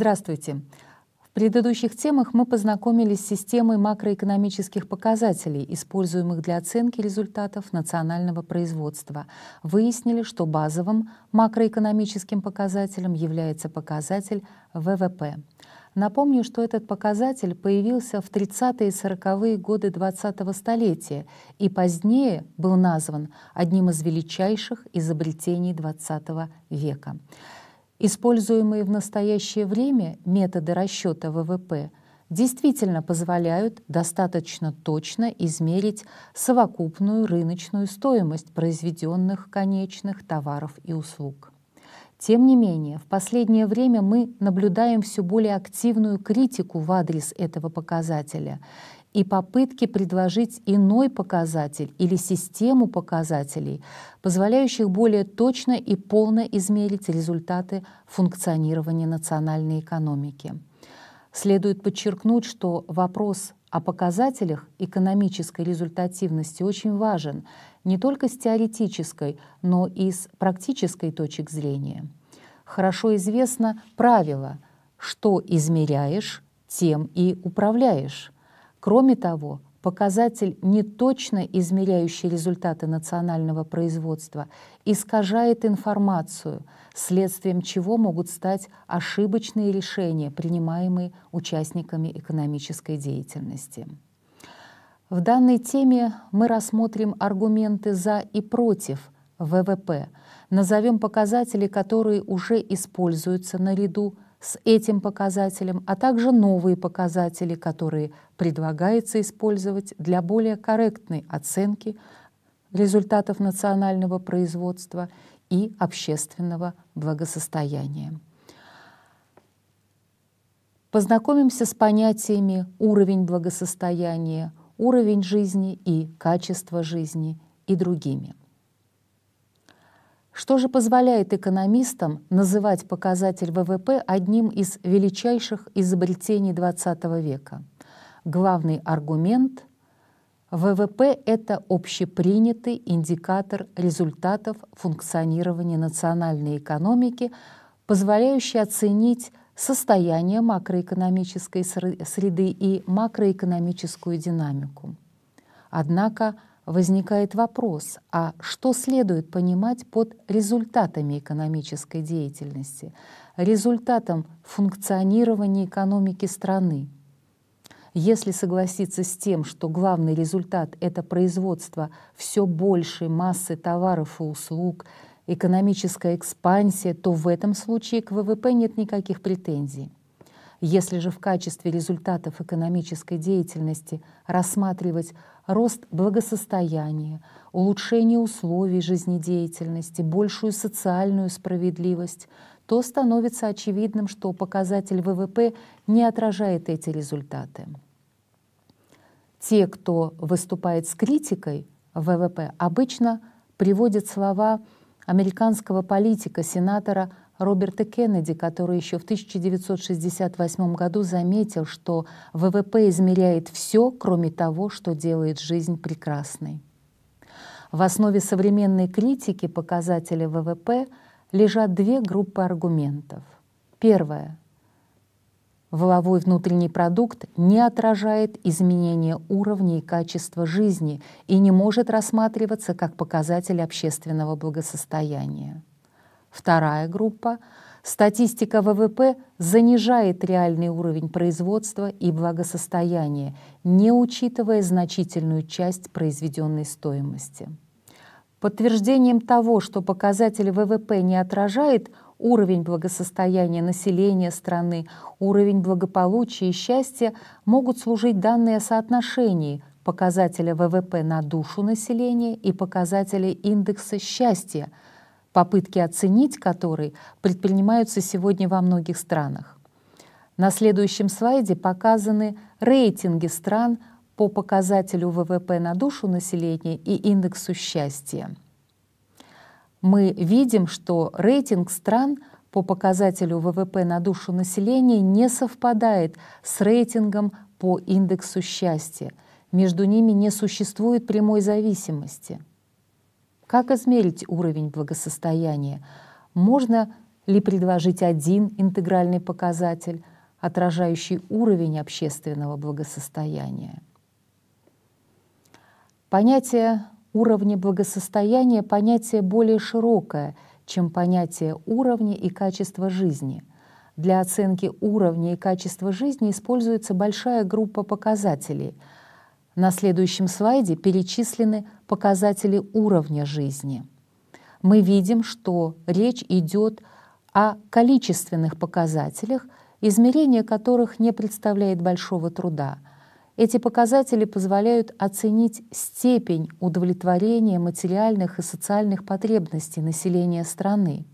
Здравствуйте. В предыдущих темах мы познакомились с системой макроэкономических показателей, используемых для оценки результатов национального производства. Выяснили, что базовым макроэкономическим показателем является показатель ВВП. Напомню, что этот показатель появился в 30-е и 40-е годы 20-го столетия и позднее был назван одним из величайших изобретений 20 века. Используемые в настоящее время методы расчета ВВП действительно позволяют достаточно точно измерить совокупную рыночную стоимость произведенных конечных товаров и услуг. Тем не менее, в последнее время мы наблюдаем все более активную критику в адрес этого показателя и попытки предложить иной показатель или систему показателей, позволяющих более точно и полно измерить результаты функционирования национальной экономики. Следует подчеркнуть, что вопрос о показателях экономической результативности очень важен не только с теоретической, но и с практической точек зрения. Хорошо известно правило «что измеряешь, тем и управляешь». Кроме того, показатель, неточно измеряющий результаты национального производства, искажает информацию, следствием чего могут стать ошибочные решения, принимаемые участниками экономической деятельности. В данной теме мы рассмотрим аргументы «за» и «против» ВВП, назовем показатели, которые уже используются наряду с с этим показателем, а также новые показатели, которые предлагается использовать для более корректной оценки результатов национального производства и общественного благосостояния. Познакомимся с понятиями уровень благосостояния, уровень жизни и качество жизни и другими. Что же позволяет экономистам называть показатель ВВП одним из величайших изобретений XX века? Главный аргумент – ВВП – это общепринятый индикатор результатов функционирования национальной экономики, позволяющий оценить состояние макроэкономической среды и макроэкономическую динамику. Однако – возникает вопрос, а что следует понимать под результатами экономической деятельности, результатом функционирования экономики страны? Если согласиться с тем, что главный результат – это производство все большей массы товаров и услуг, экономическая экспансия, то в этом случае к ВВП нет никаких претензий. Если же в качестве результатов экономической деятельности рассматривать рост благосостояния, улучшение условий жизнедеятельности, большую социальную справедливость, то становится очевидным, что показатель ВВП не отражает эти результаты. Те, кто выступает с критикой ВВП, обычно приводят слова американского политика, сенатора Роберта Кеннеди, который еще в 1968 году заметил, что ВВП измеряет все, кроме того, что делает жизнь прекрасной. В основе современной критики показателя ВВП лежат две группы аргументов. Первое. Воловой внутренний продукт не отражает изменения уровня и качества жизни и не может рассматриваться как показатель общественного благосостояния. Вторая группа – статистика ВВП занижает реальный уровень производства и благосостояния, не учитывая значительную часть произведенной стоимости. Подтверждением того, что показатель ВВП не отражает уровень благосостояния населения страны, уровень благополучия и счастья, могут служить данные о соотношении показателя ВВП на душу населения и показателя индекса счастья – попытки оценить который предпринимаются сегодня во многих странах. На следующем слайде показаны рейтинги стран по показателю ВВП на душу населения и индексу счастья. Мы видим, что рейтинг стран по показателю ВВП на душу населения не совпадает с рейтингом по индексу счастья. Между ними не существует прямой зависимости – как измерить уровень благосостояния? Можно ли предложить один интегральный показатель, отражающий уровень общественного благосостояния? Понятие уровня благосостояния – понятие более широкое, чем понятие уровня и качества жизни. Для оценки уровня и качества жизни используется большая группа показателей – на следующем слайде перечислены показатели уровня жизни. Мы видим, что речь идет о количественных показателях, измерение которых не представляет большого труда. Эти показатели позволяют оценить степень удовлетворения материальных и социальных потребностей населения страны.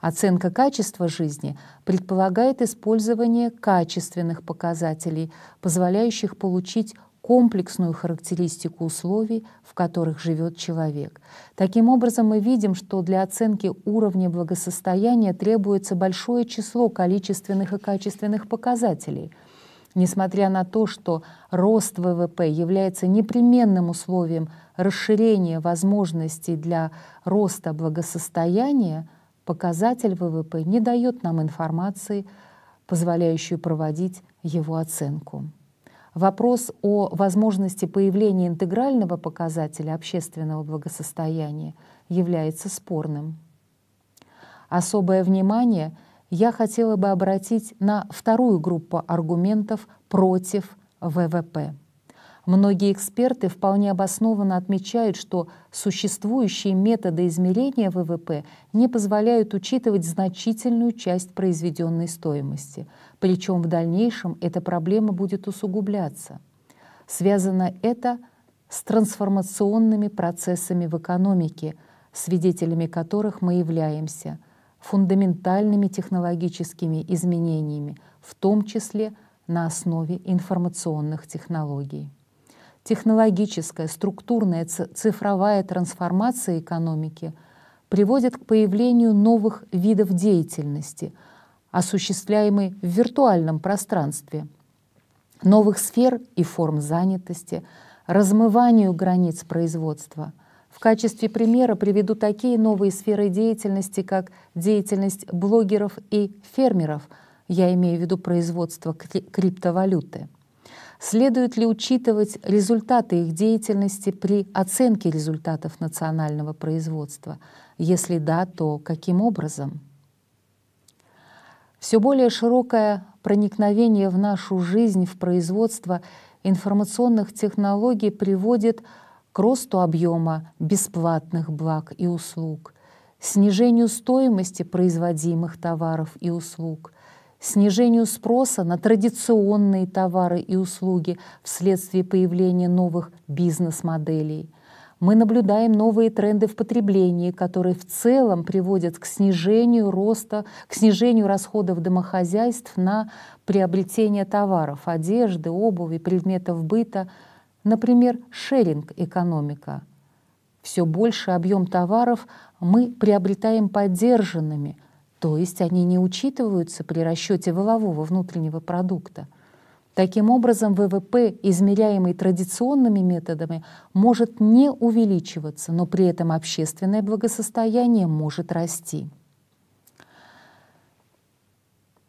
Оценка качества жизни предполагает использование качественных показателей, позволяющих получить комплексную характеристику условий, в которых живет человек. Таким образом, мы видим, что для оценки уровня благосостояния требуется большое число количественных и качественных показателей. Несмотря на то, что рост ВВП является непременным условием расширения возможностей для роста благосостояния, показатель ВВП не дает нам информации, позволяющую проводить его оценку. Вопрос о возможности появления интегрального показателя общественного благосостояния является спорным. Особое внимание я хотела бы обратить на вторую группу аргументов против ВВП. Многие эксперты вполне обоснованно отмечают, что существующие методы измерения ВВП не позволяют учитывать значительную часть произведенной стоимости, причем в дальнейшем эта проблема будет усугубляться. Связано это с трансформационными процессами в экономике, свидетелями которых мы являемся, фундаментальными технологическими изменениями, в том числе на основе информационных технологий технологическая, структурная, цифровая трансформация экономики приводит к появлению новых видов деятельности, осуществляемой в виртуальном пространстве, новых сфер и форм занятости, размыванию границ производства. В качестве примера приведу такие новые сферы деятельности, как деятельность блогеров и фермеров, я имею в виду производство криптовалюты. Следует ли учитывать результаты их деятельности при оценке результатов национального производства? Если да, то каким образом? Все более широкое проникновение в нашу жизнь, в производство информационных технологий приводит к росту объема бесплатных благ и услуг, снижению стоимости производимых товаров и услуг, снижению спроса на традиционные товары и услуги вследствие появления новых бизнес-моделей. Мы наблюдаем новые тренды в потреблении, которые в целом приводят к снижению роста, к снижению расходов домохозяйств на приобретение товаров, одежды, обуви, предметов быта, например, шеринг-экономика – все больше объем товаров мы приобретаем поддержанными, то есть они не учитываются при расчете валового внутреннего продукта. Таким образом, ВВП, измеряемый традиционными методами, может не увеличиваться, но при этом общественное благосостояние может расти.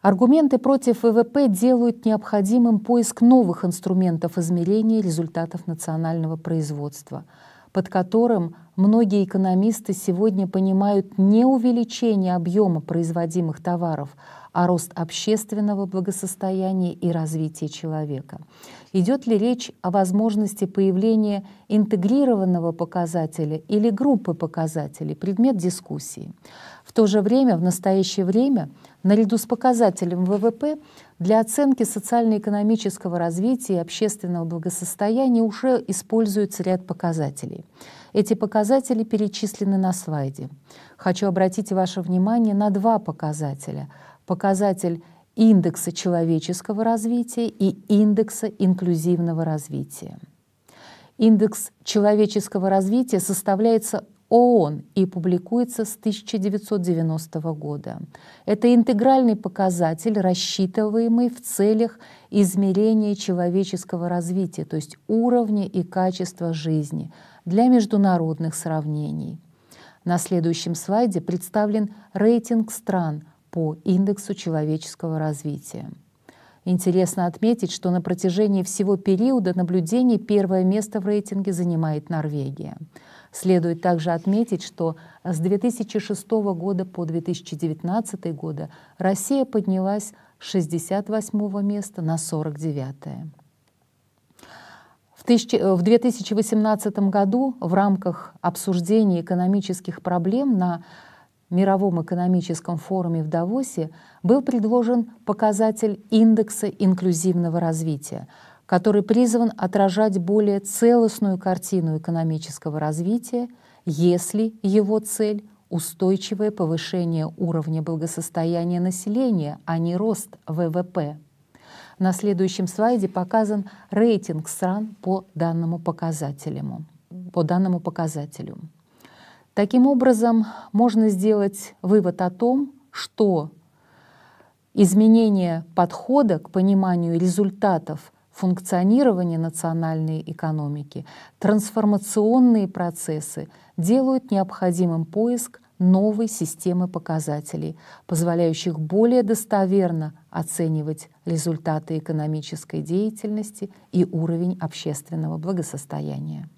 Аргументы против ВВП делают необходимым поиск новых инструментов измерения результатов национального производства, под которым Многие экономисты сегодня понимают не увеличение объема производимых товаров, а рост общественного благосостояния и развития человека. Идет ли речь о возможности появления интегрированного показателя или группы показателей, предмет дискуссии. В то же время, в настоящее время, наряду с показателем ВВП, для оценки социально-экономического развития и общественного благосостояния уже используется ряд показателей. Эти показатели показатели перечислены на слайде. Хочу обратить ваше внимание на два показателя. Показатель индекса человеческого развития и индекса инклюзивного развития. Индекс человеческого развития составляется ООН и публикуется с 1990 года. Это интегральный показатель, рассчитываемый в целях измерения человеческого развития, то есть уровня и качества жизни – для международных сравнений. На следующем слайде представлен рейтинг стран по индексу человеческого развития. Интересно отметить, что на протяжении всего периода наблюдений первое место в рейтинге занимает Норвегия. Следует также отметить, что с 2006 года по 2019 года Россия поднялась с 68 места на 49. -е. В, тысяч... Э, в 2018 году в рамках обсуждения экономических проблем на Мировом экономическом форуме в Давосе был предложен показатель индекса инклюзивного развития, который призван отражать более целостную картину экономического развития, если его цель – устойчивое повышение уровня благосостояния населения, а не рост ВВП. На следующем слайде показан рейтинг стран по данному показателю. По данному показателю. Таким образом, можно сделать вывод о том, что изменение подхода к пониманию результатов функционирования национальной экономики, трансформационные процессы делают необходимым поиск новой системы показателей, позволяющих более достоверно оценивать результаты экономической деятельности и уровень общественного благосостояния.